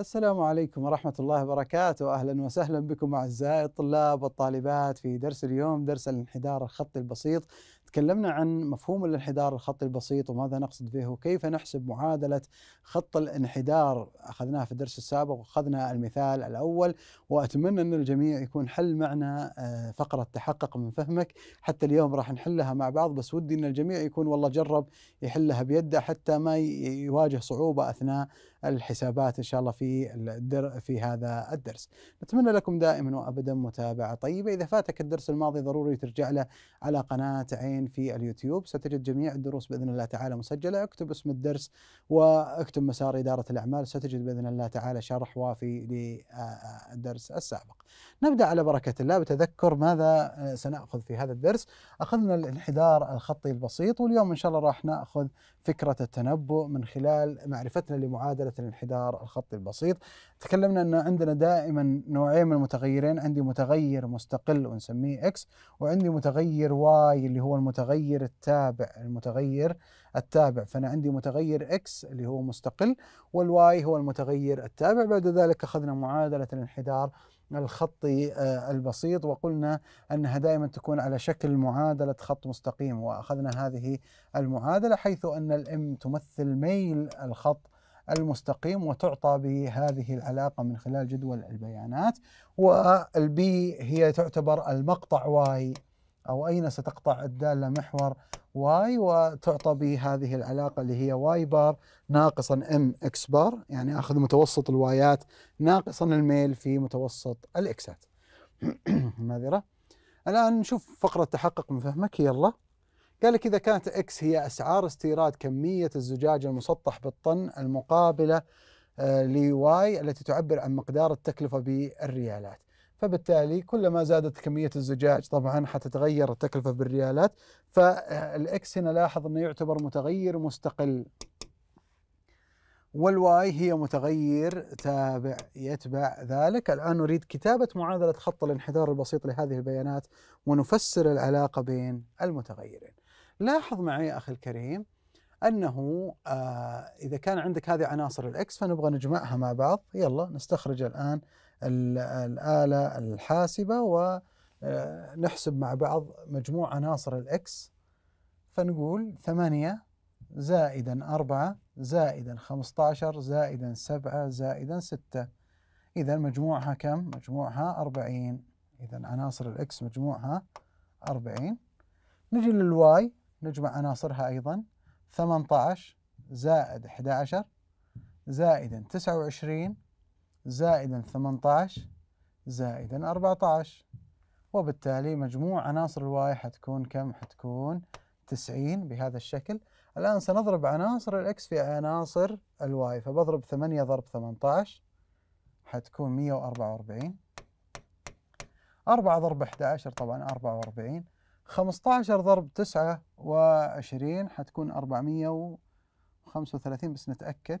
السلام عليكم ورحمة الله وبركاته أهلا وسهلا بكم أعزائي الطلاب والطالبات في درس اليوم درس الانحدار الخطي البسيط تكلمنا عن مفهوم الانحدار الخطي البسيط وماذا نقصد به وكيف نحسب معادلة خط الانحدار أخذناها في الدرس السابق وأخذنا المثال الأول وأتمنى أن الجميع يكون حل معنا آه، فقرة تحقق من فهمك حتى اليوم راح نحلها مع بعض بس ودي أن الجميع يكون والله جرب يحلها بيده حتى ما يواجه صعوبة أثناء الحسابات ان شاء الله في الدر في هذا الدرس. نتمنى لكم دائما وابدا متابعه طيبه، اذا فاتك الدرس الماضي ضروري ترجع له على قناه عين في اليوتيوب، ستجد جميع الدروس باذن الله تعالى مسجله، اكتب اسم الدرس واكتب مسار اداره الاعمال ستجد باذن الله تعالى شرح وافي للدرس السابق. نبدا على بركه الله بتذكر ماذا سناخذ في هذا الدرس، اخذنا الانحدار الخطي البسيط واليوم ان شاء الله راح ناخذ فكرة التنبؤ من خلال معرفتنا لمعادلة الانحدار الخطي البسيط تكلمنا أن عندنا دائما نوعين من المتغيرين عندي متغير مستقل ونسميه إكس وعندي متغير واي اللي هو المتغير التابع المتغير التابع فأنا عندي متغير إكس اللي هو مستقل والواي هو المتغير التابع بعد ذلك أخذنا معادلة الانحدار الخطي آه، البسيط وقلنا انها دائما تكون على شكل معادله خط مستقيم واخذنا هذه المعادله حيث ان الام تمثل ميل الخط المستقيم وتعطى بهذه العلاقه من خلال جدول البيانات والبي هي تعتبر المقطع واي أو أين ستقطع الدالة محور واي وتعطى بهذه العلاقة اللي هي واي بار ناقصا ام اكس بار يعني أخذ متوسط الوايات ناقصا الميل في متوسط الاكسات ناذرة الآن نشوف فقرة تحقق من فهمك يلا قال لك إذا كانت اكس هي أسعار استيراد كمية الزجاج المسطح بالطن المقابلة آه، لواي التي تعبر عن مقدار التكلفة بالريالات فبالتالي كلما زادت كمية الزجاج طبعا حتتغير التكلفة بالريالات فالإكس هنا لاحظ أنه يعتبر متغير مستقل والواي هي متغير تابع يتبع ذلك الآن نريد كتابة معادلة خط الانحدار البسيط لهذه البيانات ونفسر العلاقة بين المتغيرين لاحظ معي أخي الكريم أنه آه إذا كان عندك هذه عناصر الإكس فنبغى نجمعها مع بعض يلا نستخرج الآن الآلة الحاسبة ونحسب آه، مع بعض مجموع عناصر الإكس فنقول ثمانية زائدا أربعة زائدا خمسة عشر زائدا سبعة زائدا ستة إذا مجموعها كم؟ مجموعها أربعين إذا عناصر الإكس مجموعها أربعين نجي للواي نجمع عناصرها أيضا ثمانية عشر زائد أحد عشر زائدا تسعة وعشرين زائدا 18 زائدا 14 وبالتالي مجموع عناصر الواي حتكون كم؟ حتكون 90 بهذا الشكل الآن سنضرب عناصر الإكس في عناصر الواي فبضرب 8 ضرب 18 حتكون 144 4 ضرب 11 طبعا 44 15 ضرب 29 حتكون 435 بس نتأكد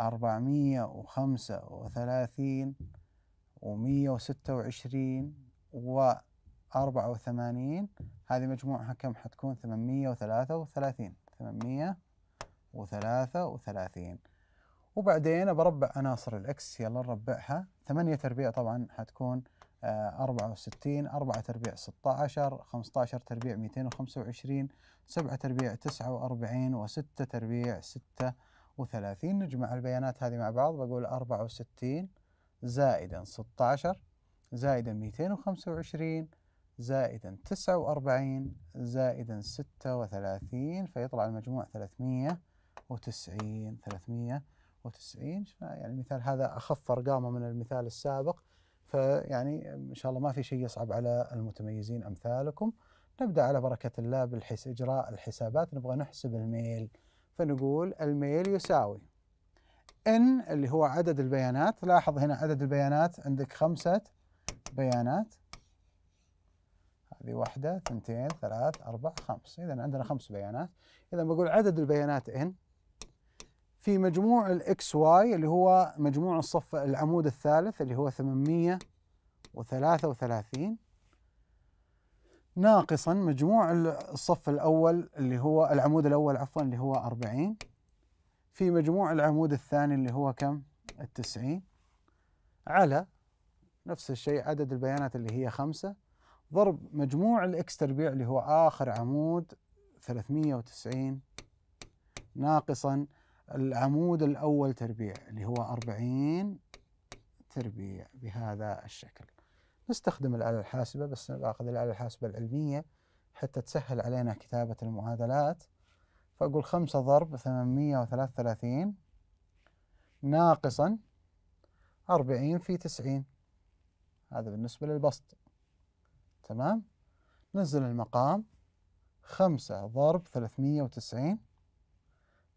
أربعمية وخمسة وثلاثين ومية وستة وعشرين وأربعة وثمانين هذه مجموعها كم حتكون ثمانمية وثلاثة وثلاثين ثمانمية وثلاثة وثلاثين وبعدين بربع عناصر الإكس يلا نربعها ثمانية تربيع طبعا حتكون آه، أربعة وستين أربعة تربيع ستة عشر خمسة عشر تربيع ميتين وخمسة وعشرين سبعة تربيع تسعة وأربعين وستة تربيع ستة وثلاثين نجمع البيانات هذه مع بعض بقول أربعة وستين زائدا ستة عشر زائدا ميتين وخمسة وعشرين زائدا تسعة وأربعين زائدا ستة وثلاثين فيطلع المجموع ثلاثمية وتسعين ثلاثمية وتسعين يعني المثال هذا أخف أرقامه من المثال السابق فيعني إن شاء الله ما في شيء يصعب على المتميزين أمثالكم نبدأ على بركة الله بالحس إجراء الحسابات نبغى نحسب الميل فنقول الميل يساوي ان اللي هو عدد البيانات لاحظ هنا عدد البيانات عندك خمسة بيانات هذه واحدة ثنتين ثلاث أربع خمس إذا عندنا خمس بيانات إذا بقول عدد البيانات ان في مجموع الاكس واي اللي هو مجموع الصف العمود الثالث اللي هو 833 ناقصا مجموع الصف الأول اللي هو العمود الأول عفوا اللي هو 40 في مجموع العمود الثاني اللي هو كم؟ التسعين على نفس الشيء عدد البيانات اللي هي خمسة ضرب مجموع الإكس تربيع اللي هو آخر عمود 390 ناقصا العمود الأول تربيع اللي هو 40 تربيع بهذا الشكل نستخدم الآلة الحاسبة بس باخذ الآلة الحاسبة العلمية حتى تسهل علينا كتابة المعادلات فأقول خمسة ضرب ثمانمية وثلاثة وثلاثين ناقصا أربعين في تسعين هذا بالنسبة للبسط تمام نزل المقام خمسة ضرب ثلاثمية وتسعين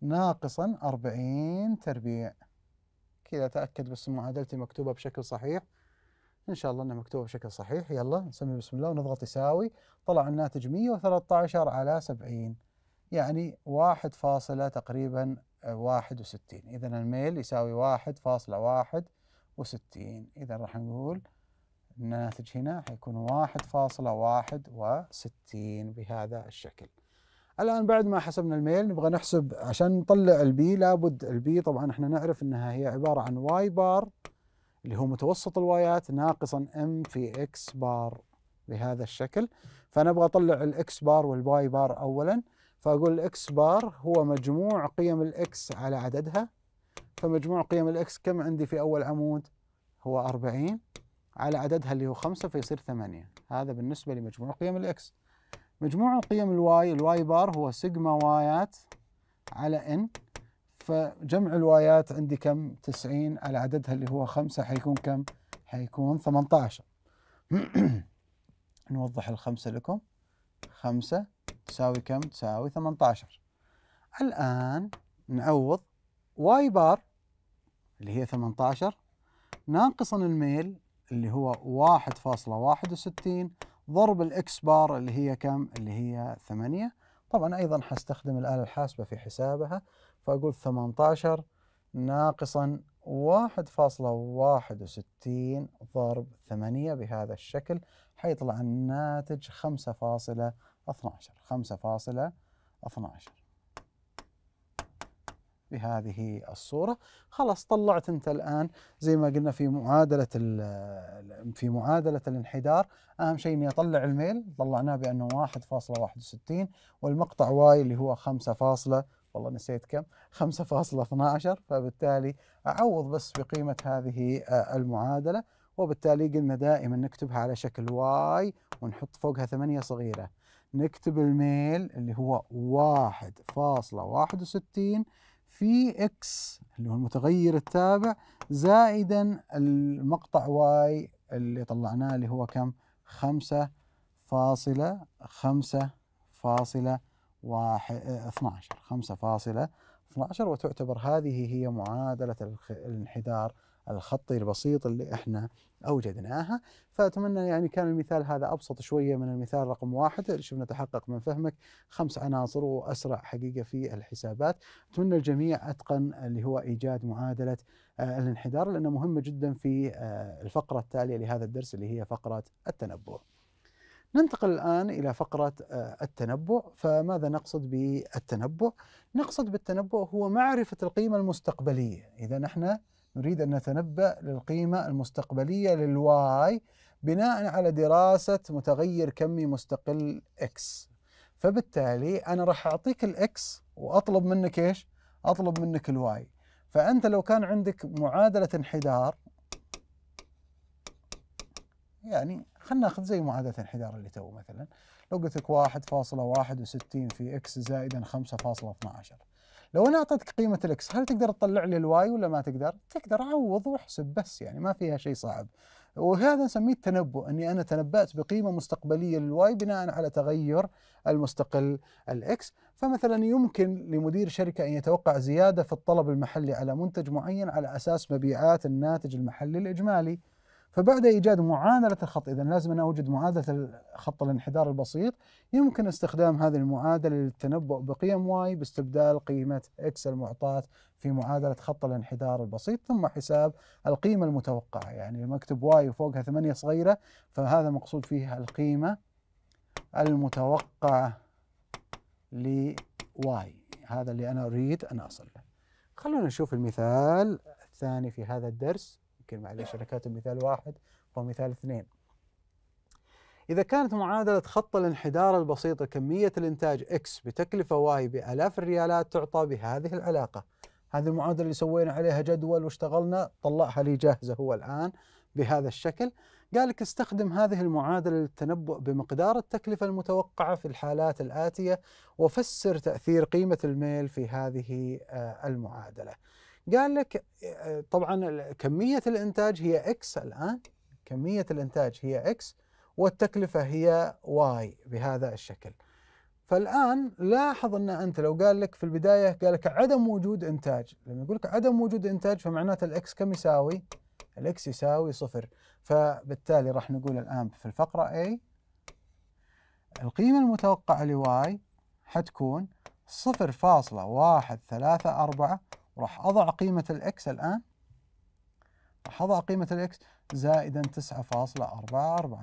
ناقصا أربعين تربيع كذا تأكد بس معادلتي مكتوبة بشكل صحيح ان شاء الله انها مكتوبه بشكل صحيح يلا نسمي بسم الله ونضغط يساوي طلع الناتج 113 على 70 يعني واحد فاصلة تقريبا واحد وستين إذا الميل يساوي واحد فاصلة واحد وستين إذا راح نقول الناتج هنا حيكون واحد فاصلة واحد وستين بهذا الشكل الآن بعد ما حسبنا الميل نبغى نحسب عشان نطلع البي لابد البي طبعا احنا نعرف انها هي عبارة عن واي بار اللي هو متوسط الوايات ناقصا ام في اكس بار بهذا الشكل فانا ابغى اطلع الاكس بار والباي بار اولا فاقول الاكس بار هو مجموع قيم الاكس على عددها فمجموع قيم الاكس كم عندي في اول عمود هو 40 على عددها اللي هو 5 فيصير 8 هذا بالنسبه لمجموع قيم الاكس مجموع قيم الواي الواي بار هو سيجما وايات على ان فجمع الوايات عندي كم 90 على عددها اللي هو 5 حيكون كم حيكون 18 نوضح الخمسة لكم 5 تساوي كم تساوي 18 الآن نعوض واي بار اللي هي 18 ناقصا الميل اللي هو 1.61 ضرب الاكس بار اللي هي كم اللي هي 8 طبعا أيضا حستخدم الآلة الحاسبة في حسابها فأقول 18 ناقصا 1.61 ضرب 8 بهذا الشكل حيطلع الناتج 5.12 5.12 بهذه الصورة خلاص طلعت أنت الآن زي ما قلنا في معادلة في معادلة الانحدار أهم شيء إني أطلع الميل طلعناه بأنه 1.61 والمقطع واي اللي هو 5. والله نسيت كم 5.12 فبالتالي أعوض بس بقيمة هذه آه، المعادلة وبالتالي قلنا دائما نكتبها على شكل واي ونحط فوقها ثمانية صغيرة نكتب الميل اللي هو 1.61 في اكس اللي هو المتغير التابع زائدا المقطع واي اللي طلعناه اللي هو كم؟ خمسة فاصلة خمسة فاصلة واحد آه، اثنا خمسة فاصلة 12 وتعتبر هذه هي معادلة الانحدار الخطي البسيط اللي احنا اوجدناها فاتمنى يعني كان المثال هذا ابسط شويه من المثال رقم واحد شفنا تحقق من فهمك خمس عناصر واسرع حقيقه في الحسابات اتمنى الجميع اتقن اللي هو ايجاد معادله آه، الانحدار لانها مهمه جدا في آه، الفقره التاليه لهذا الدرس اللي هي فقره التنبؤ ننتقل الآن إلى فقرة آه، التنبؤ فماذا نقصد بالتنبؤ؟ نقصد بالتنبؤ هو معرفة القيمة المستقبلية إذا نحن نريد أن نتنبأ للقيمة المستقبلية للواي بناء على دراسة متغير كمي مستقل إكس فبالتالي أنا راح أعطيك الإكس وأطلب منك إيش؟ أطلب منك الواي فأنت لو كان عندك معادلة انحدار يعني خلينا ناخذ زي معادلة انحدار اللي تو مثلا لو قلت لك 1.61 في إكس زائدا 5.12 لو انا اعطيتك قيمه الاكس هل تقدر تطلع لي الواي ولا ما تقدر؟ تقدر عوض واحسب بس يعني ما فيها شيء صعب. وهذا نسميه التنبؤ اني انا تنبأت بقيمه مستقبليه للواي بناء على تغير المستقل الاكس، فمثلا يمكن لمدير شركه ان يتوقع زياده في الطلب المحلي على منتج معين على اساس مبيعات الناتج المحلي الاجمالي. فبعد ايجاد معادله الخط اذا لازم انا اوجد معادله خط الانحدار البسيط يمكن استخدام هذه المعادله للتنبؤ بقيم واي باستبدال قيمه اكس المعطاه في معادله خط الانحدار البسيط ثم حساب القيمه المتوقعه يعني لما اكتب واي وفوقها 8 صغيره فهذا مقصود فيه القيمه المتوقعه لواي هذا اللي انا اريد ان اصل له خلونا نشوف المثال الثاني في هذا الدرس معلش عليه شركات مثال واحد مثال اثنين إذا كانت معادلة خط الانحدار البسيطة كمية الإنتاج اكس بتكلفة واي بآلاف الريالات تعطى بهذه العلاقة هذه المعادلة اللي سوينا عليها جدول واشتغلنا طلعها لي جاهزة هو الآن بهذا الشكل قال لك استخدم هذه المعادلة للتنبؤ بمقدار التكلفة المتوقعة في الحالات الآتية وفسر تأثير قيمة الميل في هذه آه، المعادلة قال لك آه، طبعا كمية الإنتاج هي إكس الآن كمية الإنتاج هي إكس والتكلفة هي واي بهذا الشكل فالآن لاحظ أن أنت لو قال لك في البداية قال لك عدم وجود إنتاج لما يقول لك عدم وجود إنتاج فمعناته الإكس كم يساوي؟ الإكس يساوي صفر فبالتالي راح نقول الآن في الفقرة A القيمة المتوقعة لواي حتكون صفر فاصلة واحد ثلاثة أربعة راح أضع قيمة الإكس الآن راح أضع قيمة الإكس زائدا 9.44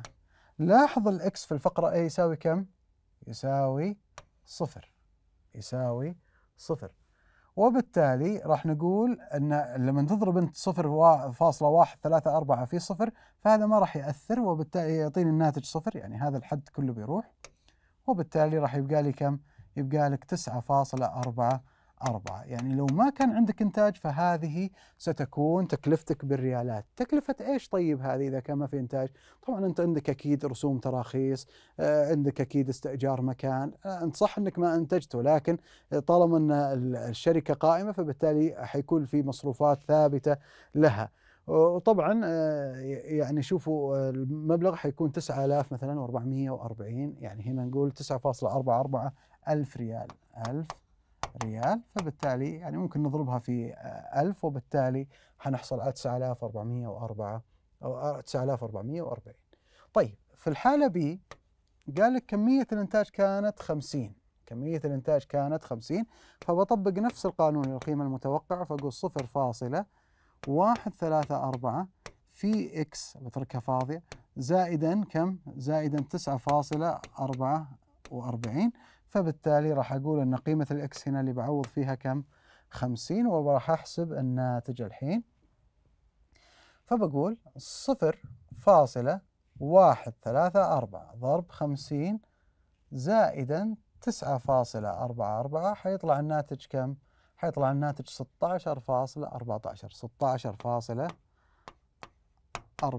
لاحظ الإكس في الفقرة A يساوي كم؟ يساوي صفر يساوي صفر وبالتالي راح نقول ان لما تضرب انت 0.134 في صفر فهذا ما راح ياثر وبالتالي يعطيني الناتج صفر يعني هذا الحد كله بيروح وبالتالي راح يبقى لي كم؟ يبقى لك 9.44 أربعة يعني لو ما كان عندك إنتاج فهذه ستكون تكلفتك بالريالات تكلفة إيش طيب هذه إذا كان ما في إنتاج طبعا أنت عندك أكيد رسوم تراخيص آه، عندك أكيد استئجار مكان آه، أنت صح أنك ما أنتجت ولكن طالما أن الشركة قائمة فبالتالي حيكون في مصروفات ثابتة لها وطبعا آه، يعني شوفوا المبلغ حيكون 9000 مثلا و440 يعني هنا نقول 9.44 ألف ريال 1000 ريال فبالتالي يعني ممكن نضربها في 1000 آه، وبالتالي حنحصل على 9404 أو 9440 آه، طيب في الحالة بي قال لك كمية الإنتاج كانت 50 كمية الإنتاج كانت 50 فبطبق نفس القانون للقيمة المتوقعة فأقول 0.134 في إكس بتركها فاضية زائدا كم؟ زائدا 9.44 فبالتالي راح أقول أن قيمة الإكس هنا اللي بعوض فيها كم؟ 50 وراح أحسب الناتج الحين فبقول صفر فاصلة واحد ثلاثة أربعة ضرب خمسين زائدا تسعة فاصلة أربعة أربعة حيطلع الناتج كم؟ حيطلع الناتج 16.14 16.14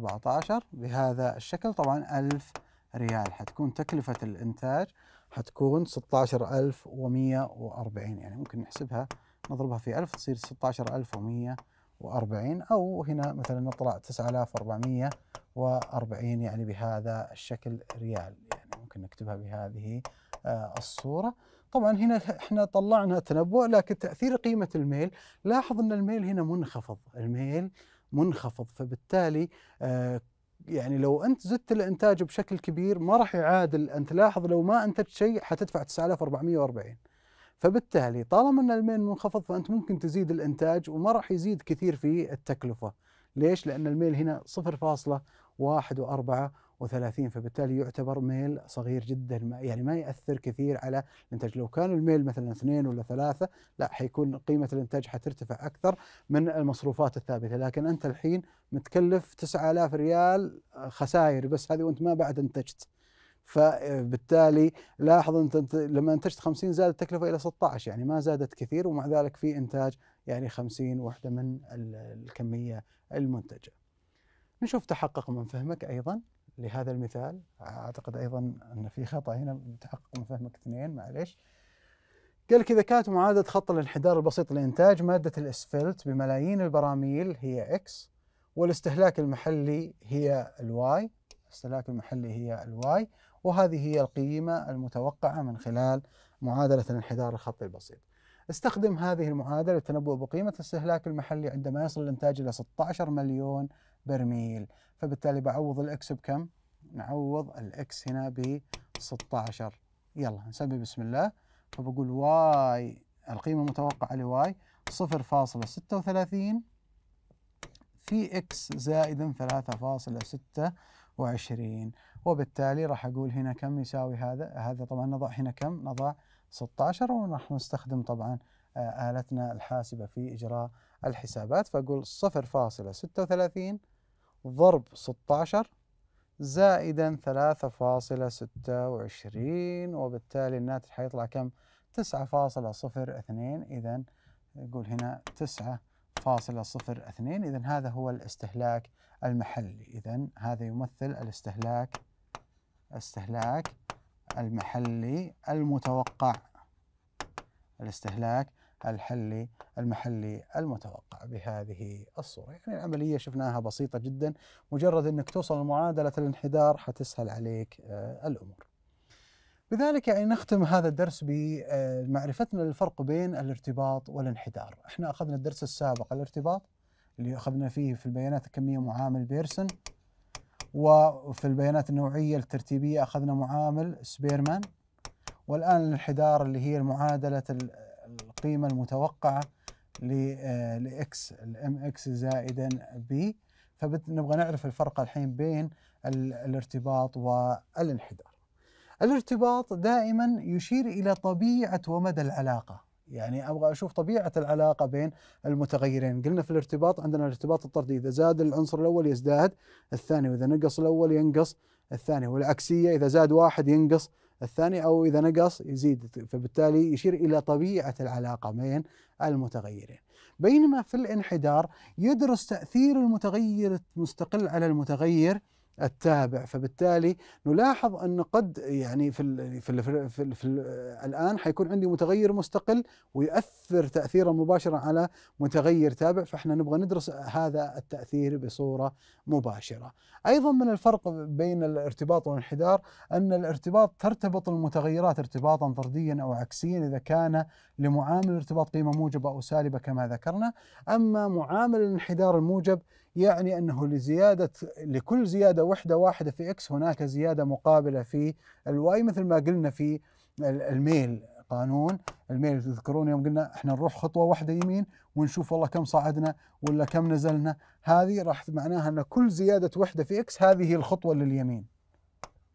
بهذا الشكل طبعا 1000 ريال حتكون تكلفة الإنتاج حتكون 16140 يعني ممكن نحسبها نضربها في 1000 تصير 16140 أو هنا مثلا نطلع 9440 يعني بهذا الشكل ريال يعني ممكن نكتبها بهذه آه، الصورة طبعا هنا احنا طلعنا تنبؤ لكن تأثير قيمة الميل لاحظ أن الميل هنا منخفض الميل منخفض فبالتالي آه، يعني لو انت زدت الانتاج بشكل كبير ما راح يعادل ان تلاحظ لو ما انتجت شيء حتدفع 9440 فبالتالي طالما ان المين منخفض فانت ممكن تزيد الانتاج وما راح يزيد كثير في التكلفه ليش؟ لان الميل هنا 0.14 و30 فبالتالي يعتبر ميل صغير جدا يعني ما ياثر كثير على الانتاج لو كان الميل مثلا اثنين ولا ثلاثه لا حيكون قيمه الانتاج حترتفع اكثر من المصروفات الثابته لكن انت الحين متكلف 9000 ريال آه، خسائر بس هذه وانت ما بعد انتجت فبالتالي لاحظ انت لما انتجت 50 زادت التكلفه الى 16 يعني ما زادت كثير ومع ذلك في انتاج يعني 50 وحده من الكميه المنتجه. نشوف تحقق من فهمك ايضا لهذا المثال اعتقد ايضا ان في خطا هنا بتحقق من فهمك اثنين معليش قال اذا كانت معادله خط الانحدار البسيط لإنتاج ماده الاسفلت بملايين البراميل هي اكس والاستهلاك المحلي هي الواي الاستهلاك المحلي هي الواي وهذه هي القيمه المتوقعه من خلال معادله الانحدار الخطي البسيط. استخدم هذه المعادله للتنبؤ بقيمه الاستهلاك المحلي عندما يصل الانتاج الى 16 مليون برميل فبالتالي بعوض الاكس بكم؟ نعوض الاكس هنا ب 16 يلا نسمي بسم الله فبقول واي القيمة المتوقعة لواي 0.36 في اكس زائدا 3.26 وبالتالي راح اقول هنا كم يساوي هذا هذا طبعا نضع هنا كم نضع 16 وراح نستخدم طبعا آه، آلتنا الحاسبة في إجراء الحسابات فأقول 0.36 ضرب 16 زائدا 3.26 وبالتالي الناتج حيطلع كم؟ 9.02 إذا يقول هنا 9.02 إذا هذا هو الاستهلاك المحلي إذا هذا يمثل الاستهلاك استهلاك المحلي المتوقع الاستهلاك الحل المحلي المتوقع بهذه الصورة يعني العملية شفناها بسيطة جدا مجرد أنك توصل لمعادلة الانحدار حتسهل عليك آه، الأمور بذلك يعني نختم هذا الدرس بمعرفتنا آه، للفرق بين الارتباط والانحدار احنا أخذنا الدرس السابق الارتباط اللي أخذنا فيه في البيانات الكمية معامل بيرسون وفي البيانات النوعية الترتيبية أخذنا معامل سبيرمان والآن الانحدار اللي هي معادلة القيمة المتوقعة لإكس آه، الام إكس زائدا بي فنبغى نعرف الفرق الحين بين الارتباط والانحدار الارتباط دائما يشير إلى طبيعة ومدى العلاقة يعني ابغى اشوف طبيعه العلاقه بين المتغيرين، قلنا في الارتباط عندنا الارتباط الطردي اذا زاد العنصر الاول يزداد الثاني واذا نقص الاول ينقص الثاني والعكسيه اذا زاد واحد ينقص الثاني أو إذا نقص يزيد فبالتالي يشير إلى طبيعة العلاقة بين المتغيرين بينما في الانحدار يدرس تأثير المتغير المستقل على المتغير التابع فبالتالي نلاحظ ان قد يعني في الـ في الـ في, الـ في, الـ الآن حيكون عندي متغير مستقل ويؤثر تأثيرا مباشرا على متغير تابع فإحنا نبغى ندرس هذا التأثير بصورة مباشرة أيضا من الفرق بين الارتباط والانحدار أن الارتباط ترتبط المتغيرات ارتباطا طرديا أو عكسيا إذا كان لمعامل ارتباط قيمة موجبة أو سالبة كما ذكرنا أما معامل الانحدار الموجب يعني أنه لزيادة لكل زيادة وحدة واحدة في إكس هناك زيادة مقابلة في الواي مثل ما قلنا في الميل قانون الميل تذكرون يوم قلنا احنا نروح خطوه واحده يمين ونشوف والله كم صعدنا ولا كم نزلنا هذه راح معناها ان كل زياده وحده في اكس هذه هي الخطوه لليمين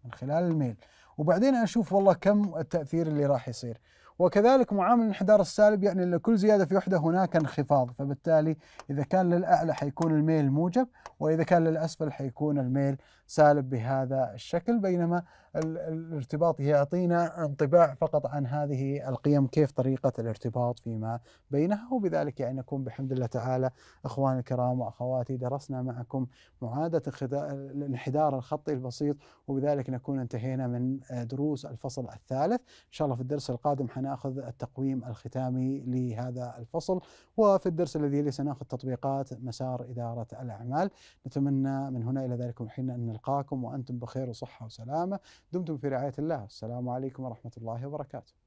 من خلال الميل وبعدين اشوف والله كم التاثير اللي راح يصير وكذلك معامل الانحدار السالب يعني أن كل زيادة في وحدة هناك انخفاض فبالتالي إذا كان للأعلى حيكون الميل موجب وإذا كان للأسفل حيكون الميل سالب بهذا الشكل بينما الارتباط يعطينا انطباع فقط عن هذه القيم كيف طريقة الارتباط فيما بينها وبذلك يعني نكون بحمد الله تعالى إخواني الكرام وأخواتي درسنا معكم معادة الانحدار الخطي البسيط وبذلك نكون انتهينا من دروس الفصل الثالث إن شاء الله في الدرس القادم حناخذ التقويم الختامي لهذا الفصل وفي الدرس الذي سناخذ تطبيقات مسار إدارة الأعمال نتمنى من هنا إلى ذلك حين أن نلقاكم وأنتم بخير وصحة وسلامة دمتم في رعاية الله السلام عليكم ورحمة الله وبركاته